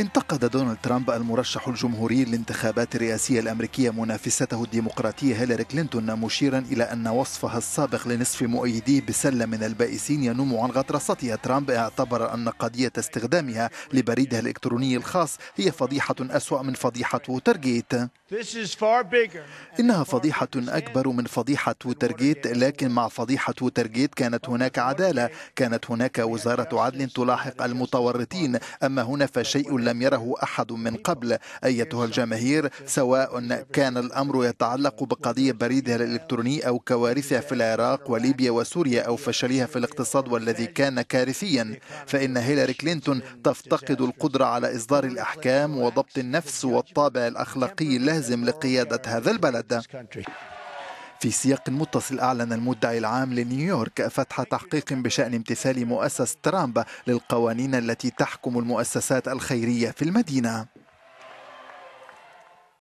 انتقد دونالد ترامب المرشح الجمهوري للانتخابات الرئاسية الأمريكية منافسته الديمقراطية هيلاري كلينتون مشيرا إلى أن وصفها السابق لنصف مؤيديه بسلة من البائسين ينم عن غطرستها ترامب اعتبر أن قضية استخدامها لبريدها الإلكتروني الخاص هي فضيحة أسوأ من فضيحة ووترغيت إنها فضيحة أكبر من فضيحة وترجيت لكن مع فضيحة وترجيت كانت هناك عدالة كانت هناك وزارة عدل تلاحق المتورطين أما هنا فشيء لم يره أحد من قبل أيتها الجماهير سواء كان الأمر يتعلق بقضية بريدها الإلكتروني أو كوارثها في العراق وليبيا وسوريا أو فشلها في الاقتصاد والذي كان كارثيا فإن هيلاري كلينتون تفتقد القدرة على إصدار الأحكام وضبط النفس والطابع الأخلاقي لها الحازم لقيادة هذا البلد في سياق متصل أعلن المدعي العام لنيويورك فتح تحقيق بشأن امتثال مؤسس ترامب للقوانين التي تحكم المؤسسات الخيرية في المدينة